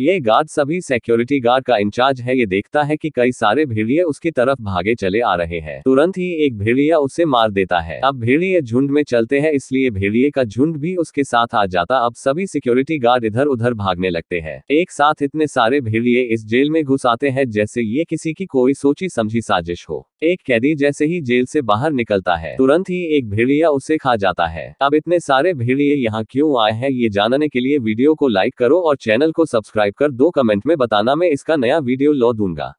ये गार्ड सभी security guard का इंचार्ज है ये देखता है कि कई सारे भेड़िए उसकी तरफ भागे चले आ रहे हैं तुरंत ही एक भेड़िया उसे मार देता है अब भेड़िए झुंड में चलते हैं इसलिए भेड़िए का झुंड भी उसके साथ आ जाता अब सभी सिक्योरिटी गार्ड इधर उधर भागने लगते हैं एक साथ इतने सारे भेड़िए इस जेल में घुस आते हैं जैसे ये किसी की कोई सोची समझी साजिश हो एक कैदी जैसे ही जेल से बाहर निकलता है तुरंत ही एक भेड़िया उसे खा जाता है अब इतने सारे भेड़िए यहाँ क्यों आए हैं ये जानने के लिए वीडियो को लाइक करो और चैनल को सब्सक्राइब सब्सक्राइब कर दो कमेंट में बताना मैं इसका नया वीडियो लौ दूंगा